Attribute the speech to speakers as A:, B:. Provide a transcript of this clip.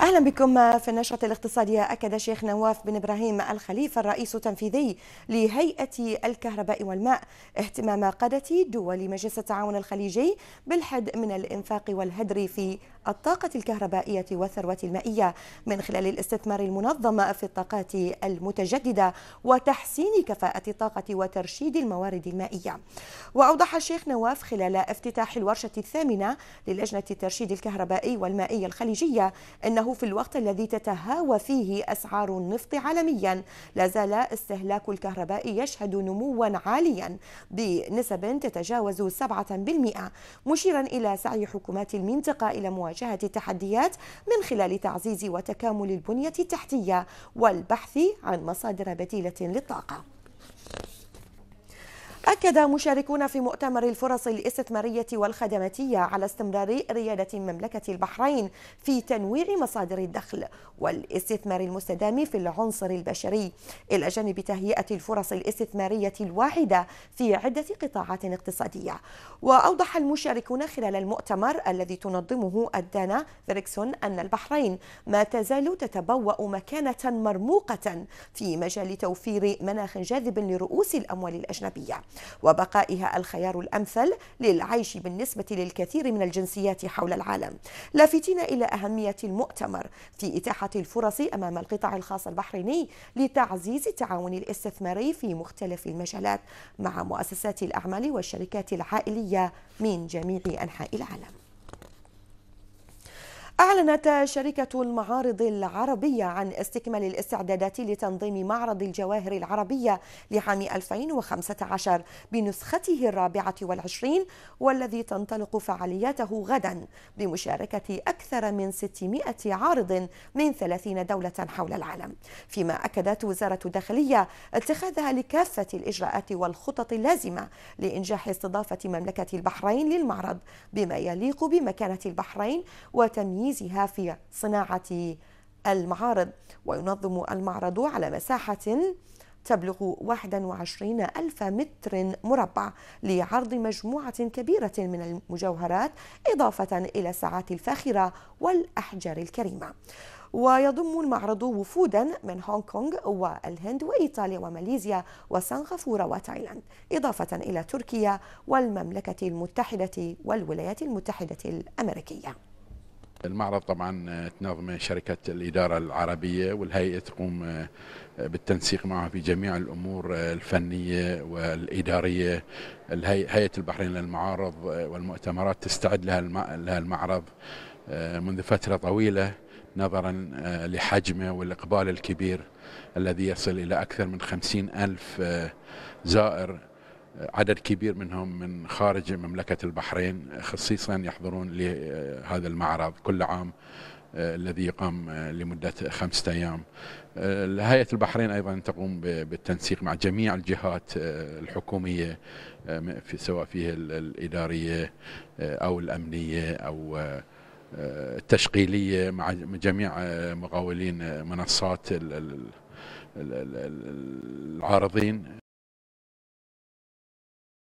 A: اهلا بكم في النشره الاقتصاديه اكد شيخ نواف بن ابراهيم الخليفه الرئيس التنفيذي لهيئه الكهرباء والماء اهتمام قاده دول مجلس التعاون الخليجي بالحد من الانفاق والهدر في الطاقة الكهربائية والثروة المائية من خلال الاستثمار المنظم في الطاقات المتجددة وتحسين كفاءة الطاقة وترشيد الموارد المائية وأوضح الشيخ نواف خلال افتتاح الورشة الثامنة للجنة الترشيد الكهربائي والمائي الخليجية أنه في الوقت الذي تتهاوى فيه أسعار النفط عالميا لا زال استهلاك الكهرباء يشهد نموا عاليا بنسب تتجاوز 7% مشيرا إلى سعي حكومات المنطقة إلى مواجهة مواجهة التحديات من خلال تعزيز وتكامل البنية التحتية والبحث عن مصادر بديلة للطاقة أكد مشاركون في مؤتمر الفرص الاستثمارية والخدماتية على استمرار ريادة مملكة البحرين في تنويع مصادر الدخل والاستثمار المستدام في العنصر البشري إلى جانب تهيئة الفرص الاستثمارية الواحدة في عدة قطاعات اقتصادية وأوضح المشاركون خلال المؤتمر الذي تنظمه الدانا فريكسون أن البحرين ما تزال تتبوأ مكانة مرموقة في مجال توفير مناخ جاذب لرؤوس الأموال الأجنبية وبقائها الخيار الأمثل للعيش بالنسبة للكثير من الجنسيات حول العالم لافتين إلى أهمية المؤتمر في إتاحة الفرص أمام القطاع الخاص البحريني لتعزيز التعاون الاستثماري في مختلف المجالات مع مؤسسات الأعمال والشركات العائلية من جميع أنحاء العالم أعلنت شركة المعارض العربية عن استكمال الاستعدادات لتنظيم معرض الجواهر العربية لعام 2015 بنسخته الرابعة والعشرين والذي تنطلق فعالياته غدا بمشاركة أكثر من 600 عارض من 30 دولة حول العالم فيما أكدت وزارة الداخلية اتخاذها لكافة الإجراءات والخطط اللازمة لإنجاح استضافة مملكة البحرين للمعرض بما يليق بمكانة البحرين وتمييز تمييزها في صناعة المعارض وينظم المعرض على مساحة تبلغ 21 ألف متر مربع لعرض مجموعة كبيرة من المجوهرات إضافة إلى الساعات الفاخرة والأحجار الكريمة ويضم المعرض وفودا من هونغ كونغ والهند وإيطاليا وماليزيا وسنغافورة وتايلاند إضافة إلى تركيا والمملكة المتحدة والولايات المتحدة الأمريكية
B: المعرض طبعا آه، تنظمه شركة الإدارة العربية والهيئة تقوم آه، بالتنسيق معها في جميع الأمور آه، الفنية والإدارية هيئة البحرين للمعارض والمؤتمرات تستعد لها المعرض منذ فترة طويلة نظرا لحجمه والإقبال الكبير الذي يصل إلى أكثر من خمسين ألف زائر عدد كبير منهم من خارج مملكة البحرين خصيصا يحضرون لهذا المعرض كل عام آه، الذي يقام آه، لمدة خمسة أيام آه، هيئة البحرين أيضا تقوم بالتنسيق مع جميع الجهات الحكومية في سواء فيها الإدارية أو الأمنية أو التشغيلية مع جميع مقاولين منصات
A: العارضين